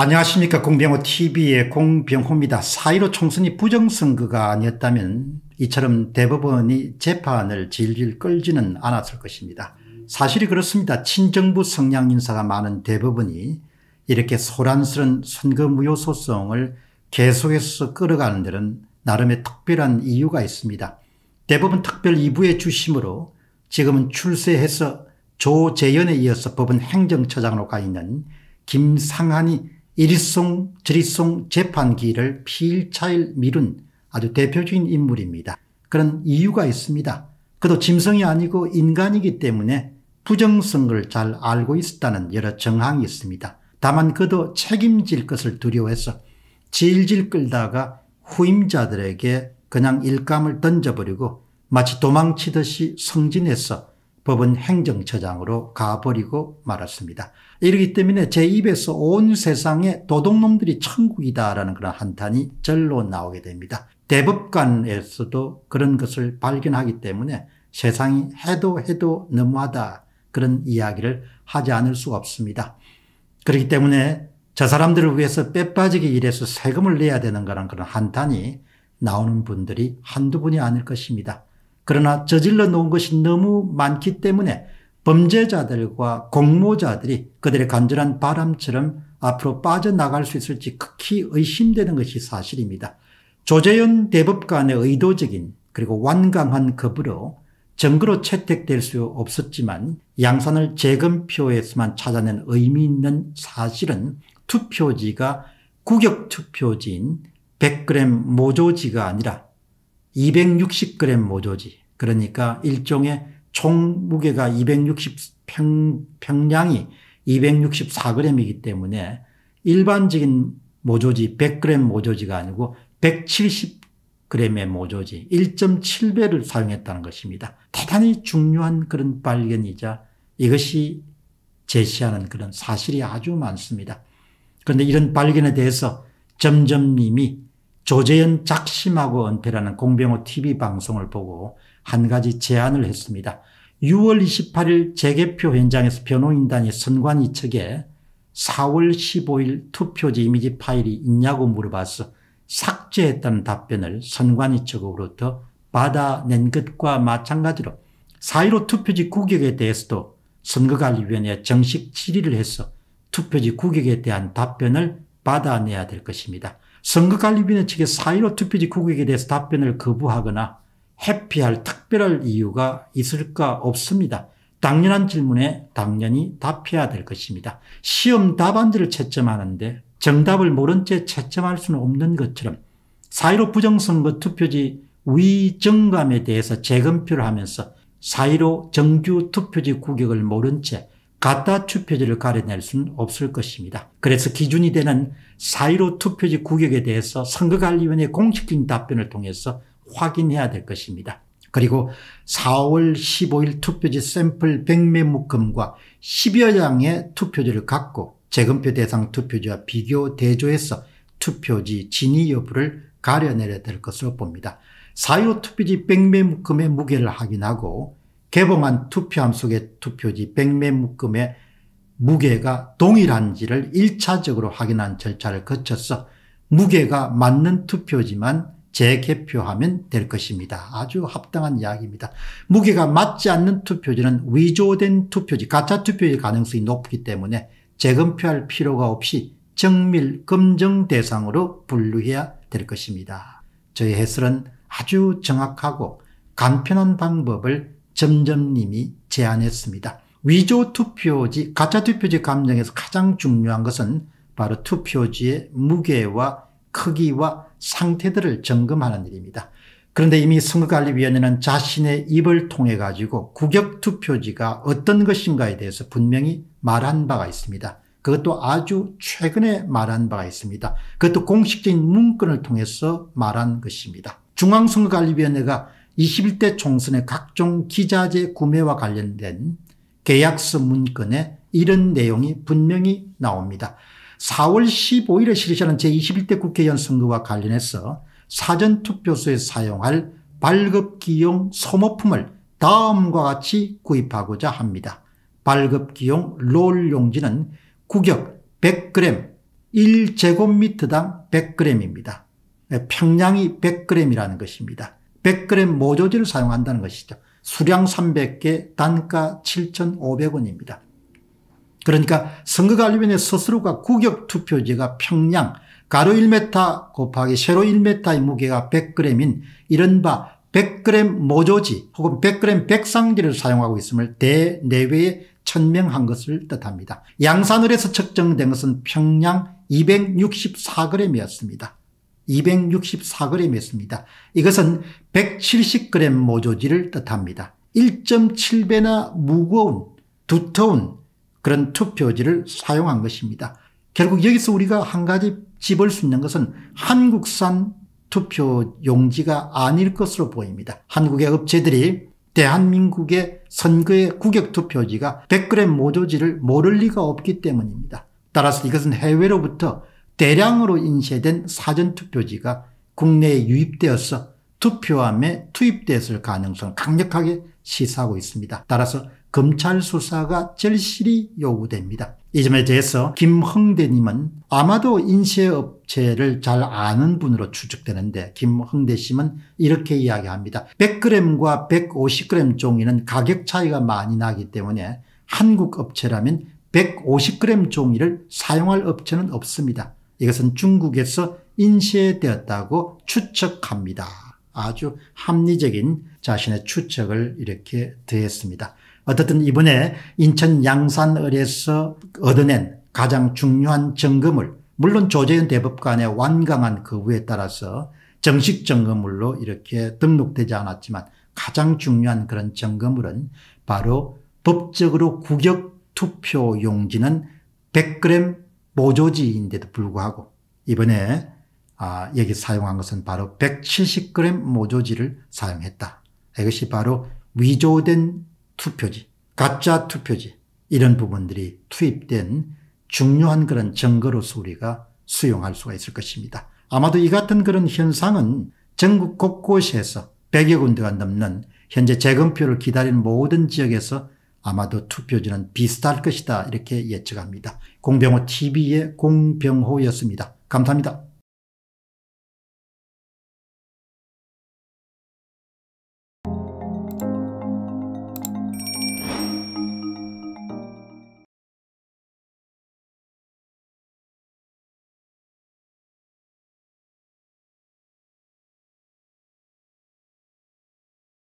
안녕하십니까 공병호 TV의 공병호입니다. 4.15 총선이 부정선거가 아니었다면 이처럼 대법원이 재판을 질질 끌지는 않았을 것입니다. 사실이 그렇습니다. 친정부 성향 인사가 많은 대법원이 이렇게 소란스런 선거 무효 소송을 계속해서 끌어가는 데는 나름의 특별한 이유가 있습니다. 대법원 특별 2부의 주심으로 지금은 출세해서 조재연에 이어서 법원 행정처장으로 가 있는 김상한이 이리송 저리송 재판기를 필차일 미룬 아주 대표적인 인물입니다. 그런 이유가 있습니다. 그도 짐승이 아니고 인간이기 때문에 부정성을 잘 알고 있었다는 여러 정황이 있습니다. 다만 그도 책임질 것을 두려워해서 질질 끌다가 후임자들에게 그냥 일감을 던져버리고 마치 도망치듯이 성진해서 법은 행정처장으로 가버리고 말았습니다. 이러기 때문에 제 입에서 온 세상에 도둑놈들이 천국이다라는 그런 한탄이 절로 나오게 됩니다. 대법관에서도 그런 것을 발견하기 때문에 세상이 해도 해도 너무하다 그런 이야기를 하지 않을 수가 없습니다. 그렇기 때문에 저 사람들을 위해서 빼빠지게 일해서 세금을 내야 되는 거라는 그런 한탄이 나오는 분들이 한두 분이 아닐 것입니다. 그러나 저질러 놓은 것이 너무 많기 때문에 범죄자들과 공모자들이 그들의 간절한 바람처럼 앞으로 빠져나갈 수 있을지 극히 의심되는 것이 사실입니다. 조재현 대법관의 의도적인 그리고 완강한 거부로 정거로 채택될 수 없었지만 양산을 재검표에서만 찾아낸 의미 있는 사실은 투표지가 구격투표지인 100g 모조지가 아니라 260g 모조지. 그러니까 일종의 총 무게가 260 평, 평량이 264g이기 때문에 일반적인 모조지 100g 모조지가 아니고 170g의 모조지 1.7배를 사용했다는 것입니다. 대단히 중요한 그런 발견이자 이것이 제시하는 그런 사실이 아주 많습니다. 그런데 이런 발견에 대해서 점점님이 조재현 작심하고 은퇴라는 공병호 TV 방송을 보고 한 가지 제안을 했습니다. 6월 28일 재개표 현장에서 변호인단이 선관 이측에 4월 15일 투표지 이미지 파일이 있냐고 물어봐서 삭제했다는 답변을 선관위 측으로부터 받아낸 것과 마찬가지로 4.15 투표지 구격에 대해서도 선거관리위원회 정식 질의를 해서 투표지 구격에 대한 답변을 받아내야 될 것입니다. 선거관리위원회 측에 사일로 투표지 구국에 대해서 답변을 거부하거나 회피할 특별할 이유가 있을까 없습니다. 당연한 질문에 당연히 답해야 될 것입니다. 시험 답안지를 채점하는데 정답을 모른 채 채점할 수는 없는 것처럼 사일오 부정선거 투표지 위정감에 대해서 재검표를 하면서 사일오 정규 투표지 구격을 모른 채 갖다 투표지를 가려낼 수는 없을 것입니다. 그래서 기준이 되는 4 1 5 투표지 구격에 대해서 선거관리위원회 공식적인 답변을 통해서 확인해야 될 것입니다. 그리고 4월 15일 투표지 샘플 100매 묶음과 10여 장의 투표지를 갖고 재검표 대상 투표지와 비교 대조해서 투표지 진위 여부를 가려내야 려될 것으로 봅니다. 4.15 투표지 100매 묶음의 무게를 확인하고 개봉한 투표함 속의 투표지 백매 묶음의 무게가 동일한지를 1차적으로 확인한 절차를 거쳐서 무게가 맞는 투표지만 재개표하면 될 것입니다. 아주 합당한 이야기입니다. 무게가 맞지 않는 투표지는 위조된 투표지, 가짜 투표지 가능성이 높기 때문에 재검표할 필요가 없이 정밀 검증 대상으로 분류해야 될 것입니다. 저의 해설은 아주 정확하고 간편한 방법을 점점님이 제안했습니다. 위조 투표지, 가짜 투표지 감정에서 가장 중요한 것은 바로 투표지의 무게와 크기와 상태들을 점검하는 일입니다. 그런데 이미 선거관리위원회는 자신의 입을 통해 가지고 구격 투표지가 어떤 것인가에 대해서 분명히 말한 바가 있습니다. 그것도 아주 최근에 말한 바가 있습니다. 그것도 공식적인 문건을 통해서 말한 것입니다. 중앙선거관리위원회가 21대 총선의 각종 기자재 구매와 관련된 계약서 문건에 이런 내용이 분명히 나옵니다. 4월 15일에 실시하는 제21대 국회의원 선거와 관련해서 사전투표소에 사용할 발급기용 소모품을 다음과 같이 구입하고자 합니다. 발급기용 롤 용지는 구격 100g 1제곱미터당 100g입니다. 평량이 100g이라는 것입니다. 100g 모조지를 사용한다는 것이죠. 수량 300개, 단가 7,500원입니다. 그러니까 선거관리위원회 스스로가 구격투표제가 평양, 가로 1m 곱하기 세로 1m의 무게가 100g인 이른바 100g 모조지 혹은 100g 백상지를 사용하고 있음을 대내외에 천명한 것을 뜻합니다. 양산을에서 측정된 것은 평양 264g이었습니다. 264g이었습니다. 이것은 170g 모조지를 뜻합니다. 1.7배나 무거운, 두터운 그런 투표지를 사용한 것입니다. 결국 여기서 우리가 한 가지 집을 수 있는 것은 한국산 투표 용지가 아닐 것으로 보입니다. 한국의 업체들이 대한민국의 선거의 구격 투표지가 100g 모조지를 모를 리가 없기 때문입니다. 따라서 이것은 해외로부터 대량으로 인쇄된 사전투표지가 국내에 유입되어서 투표함에 투입됐을 가능성을 강력하게 시사하고 있습니다. 따라서 검찰 수사가 절실히 요구됩니다. 이 점에 대해서 김흥대님은 아마도 인쇄업체를 잘 아는 분으로 추측되는데 김흥대씨는 이렇게 이야기합니다. 100g과 150g 종이는 가격 차이가 많이 나기 때문에 한국 업체라면 150g 종이를 사용할 업체는 없습니다. 이것은 중국에서 인쇄되었다고 추측합니다. 아주 합리적인 자신의 추측을 이렇게 더했습니다. 어떻든 이번에 인천 양산을에서 얻어낸 가장 중요한 점검을 물론 조재현 대법관의 완강한 거부에 그 따라서 정식 점검물로 이렇게 등록되지 않았지만 가장 중요한 그런 점검물은 바로 법적으로 구역 투표 용지는 100g 모조지인데도 불구하고 이번에 아, 여기 사용한 것은 바로 170g 모조지를 사용했다. 이것이 바로 위조된 투표지, 가짜 투표지 이런 부분들이 투입된 중요한 그런 증거로서 우리가 수용할 수가 있을 것입니다. 아마도 이 같은 그런 현상은 전국 곳곳에서 100여 군데가 넘는 현재 재검표를 기다리는 모든 지역에서 아마도 투표지는 비슷할 것이다 이렇게 예측합니다. 공병호 TV의 공병호였습니다. 감사합니다.